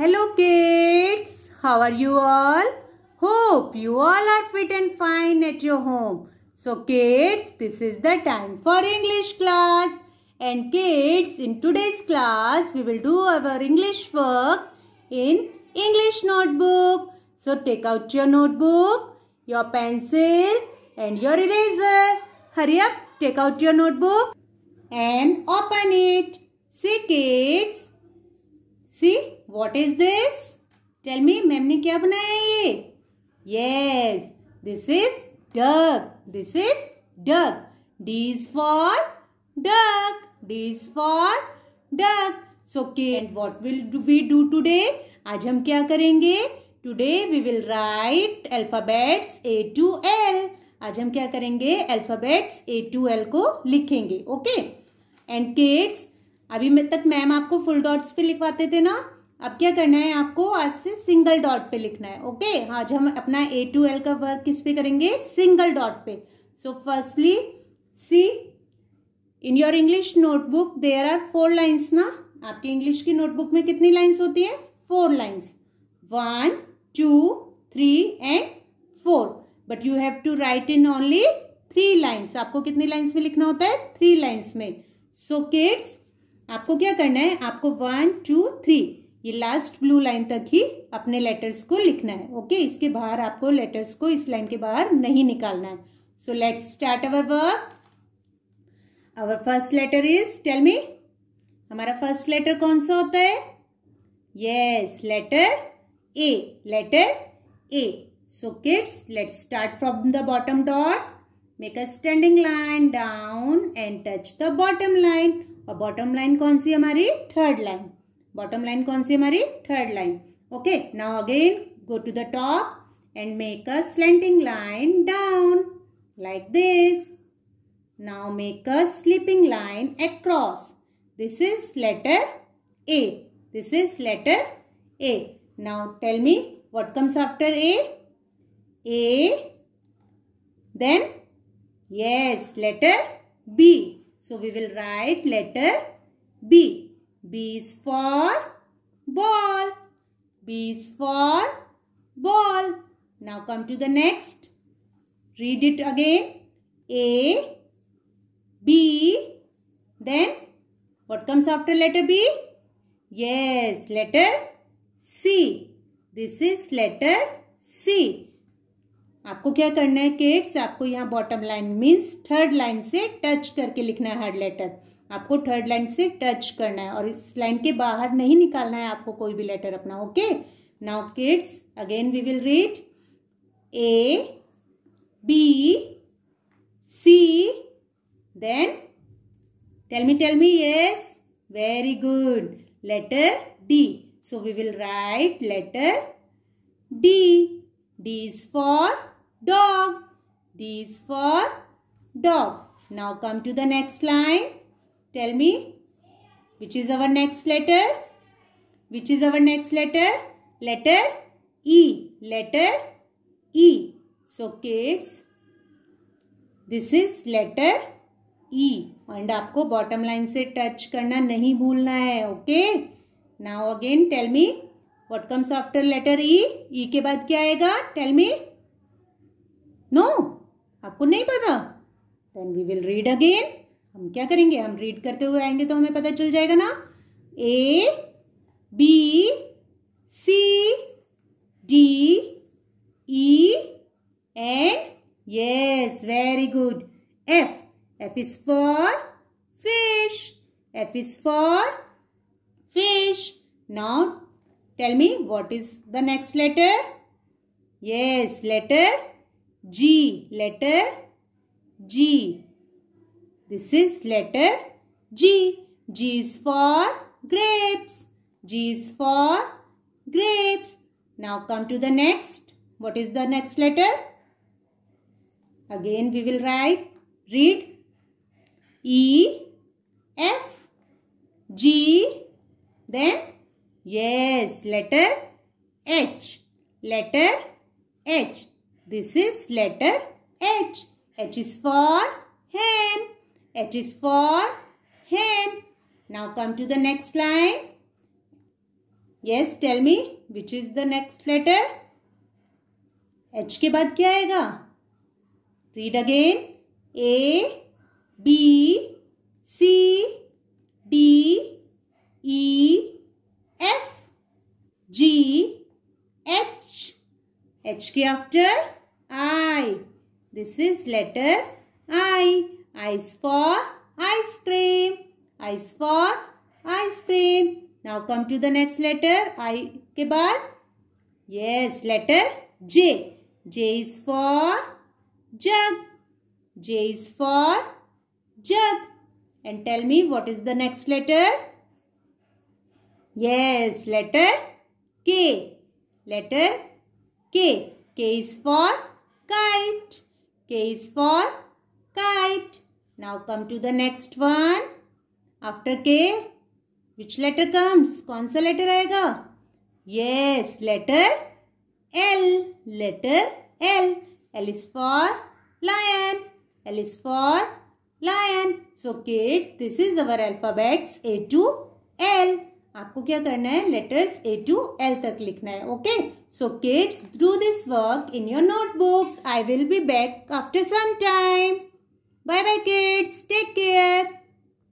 Hello kids, how are you all? Hope you all are fit and fine at your home. So kids, this is the time for English class. And kids, in today's class, we will do our English work in English notebook. So take out your notebook, your pencil and your eraser. Hurry up, take out your notebook and open it. See kids, see what is this tell me ma'am ने क्या बनाया ये yes this is duck this is duck D is for duck D is for duck so के what will we do today आज हम क्या करेंगे today we will write alphabets A to L आज हम क्या करेंगे अल्फाबेट्स ए टू एल को लिखेंगे ओके एंड किड्स अभी मैं तक मैम आपको फुल डॉट्स पे लिखवाते थे ना अब क्या करना है आपको आज से सिंगल डॉट पे लिखना है ओके हाँ, आज हम अपना ए टू एल का वर्क किस पे करेंगे सिंगल डॉट पे so firstly see in your English notebook there are four lines no आपकी इंग्लिश की नोटबुक में कितनी लाइन्स होती है four lines one two three and four but you have to write in only three lines आपको कितनी lines में लिखना होता है थ्री लाइन्स में सो so, किड्स आपको क्या करना है आपको वन टू थ्री ये लास्ट ब्लू लाइन तक ही अपने लेटर्स को लिखना है ओके इसके बाहर आपको लेटर्स को इस लाइन के बाहर नहीं निकालना है so let's start our work our first letter is tell me हमारा फर्स्ट लेटर कौन सा होता है yes letter A letter A so kids let's start from the bottom dot make a standing line down and touch the bottom line और bottom line कौन सी हमारी third line bottom line कौन सी हमारी third line okay now again go to the top and make a slanting line down like this now make a sleeping line across this is letter A this is letter A now tell me what comes after A A then yes letter B So we will write letter B. B is for ball. B is for ball. Now come to the next. Read it again. A, B. Then what comes after letter B? Yes, letter C. This is letter C. आपको क्या करना है केक्स आपको यहाँ bottom line means third line से touch करके लिखना है हर लेटर आपको थर्ड लाइन से टच करना है और इस लाइन के बाहर नहीं निकालना है आपको कोई भी लेटर अपना okay now kids again we will read A B C then tell me tell me yes very good letter D so we will write letter D D is for dog. D is for dog. Now come to the next line. Tell me which is our next letter? Which is our next letter? Letter E. Letter E. So kids, this is letter e and aapko bottom line se touch karna nahi bhulna hai okay now again tell me what comes after letter e e ke baad kya aayega tell me no no, आपको नहीं पता then we will read again हम क्या करेंगे हम read करते हुए आएंगे तो हमें पता चल जाएगा ना A B C D E and yes very good F F is for fish F is for fish now tell me what is the next letter yes letter G. Letter G. This is letter G. G is for grapes. G is for grapes. Now come to the next. What is the next letter? Again we will write, read E, F, G, then yes, letter H, letter H. This is letter H. H is for hen. H is for hen. Now come to the next line. Yes, tell me which is the next letter? H के बाद क्या आएगा? Read again. A, B, C, D, E, F, G, H. H के after I. This is letter I. Ice for ice cream. Ice for ice cream. Now come to the next letter. I के बाद yes letter J. J is for jug. J is for jug. And tell me what is the next letter? Yes, letter K. Letter K. K is for kite. K is for kite. Now come to the next one. After K, which letter comes? कौन letter आएगा? Yes, letter L. Letter L. L is for lion. L is for lion. So kids, this is our alphabets A to L. आपको क्या करना है letters A to L तक लिखना है okay so kids do this work in your notebooks I will be back after some time bye bye kids take care